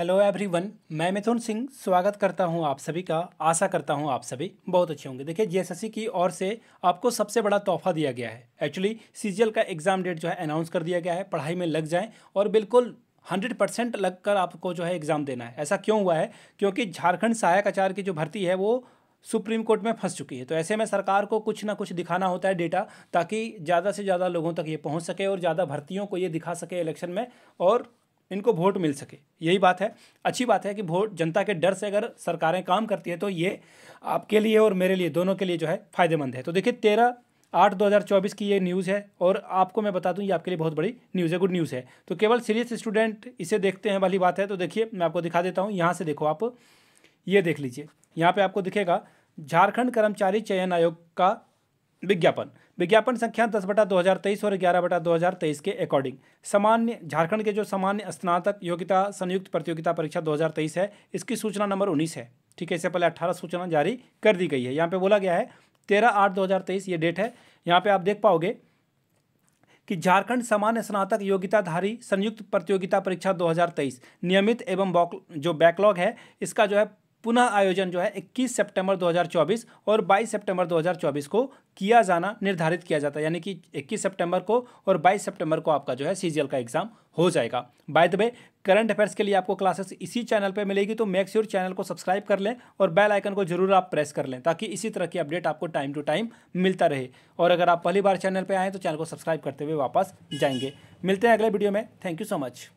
hello everyone मैं मिथुन सिंह स्वागत करता हूं आप सभी का आशा करता हूं आप सभी बहुत अच्छे होंगे देखिए जेएसएससी की ओर से आपको सबसे बड़ा तोहफा दिया गया है एक्चुअली सीजीएल का एग्ज़ाम डेट जो है अनाउंस कर दिया गया है पढ़ाई में लग जाएं और बिल्कुल हंड्रेड परसेंट लग कर आपको जो है एग्ज़ाम देना है ऐसा क्यों हुआ है क्योंकि झारखंड सहायक आचार्य की जो भर्ती है वो सुप्रीम कोर्ट में फंस चुकी है तो ऐसे में सरकार को कुछ ना कुछ दिखाना होता है डेटा ताकि ज़्यादा से ज़्यादा लोगों तक ये पहुंच सके और ज़्यादा भर्तियों को ये दिखा सके इलेक्शन में और इनको वोट मिल सके यही बात है अच्छी बात है कि वोट जनता के डर से अगर सरकारें काम करती है तो ये आपके लिए और मेरे लिए दोनों के लिए जो है फायदेमंद है तो देखिए तेरह आठ दो हज़ार चौबीस की ये न्यूज़ है और आपको मैं बता दूं ये आपके लिए बहुत बड़ी न्यूज़ है गुड न्यूज़ है तो केवल सीरियस स्टूडेंट इसे देखते हैं वाली बात है तो देखिए मैं आपको दिखा देता हूँ यहाँ से देखो आप ये देख लीजिए यहाँ पे आपको दिखेगा झारखंड कर्मचारी चयन आयोग का विज्ञापन विज्ञापन संख्या दस बटा दो हज़ार तेईस और ग्यारह बटा दो हज़ार तेईस के अकॉर्डिंग सामान्य झारखंड के जो सामान्य स्नातक योग्यता संयुक्त प्रतियोगिता परीक्षा दो हज़ार तेईस है इसकी सूचना नंबर उन्नीस है ठीक है इससे पहले अट्ठारह सूचना जारी कर दी गई है यहाँ पे बोला गया है तेरह आठ दो हज़ार तेईस ये डेट है यहाँ पे आप देख पाओगे कि झारखंड सामान्य स्नातक योग्यताधारी संयुक्त प्रतियोगिता परीक्षा 2023 नियमित एवं जो बैकलॉग है इसका जो है पुनः आयोजन जो है 21 सितंबर 2024 और 22 सितंबर 2024 को किया जाना निर्धारित किया जाता है यानी कि 21 सितंबर को और 22 सितंबर को आपका जो है सीजीएल का एग्जाम हो जाएगा by the way current affairs के लिए आपको क्लासेस इसी चैनल पे मिलेगी तो मेक श्योर चैनल को सब्सक्राइब कर लें और बेल आइकन को जरूर आप प्रेस कर लें ताकि इसी तरह की अपडेट आपको टाइम टू टाइम मिलता रहे और अगर आप पहली बार चैनल पर आएँ तो चैनल को सब्सक्राइब करते हुए वापस जाएंगे मिलते हैं अगले वीडियो में थैंक यू सो मच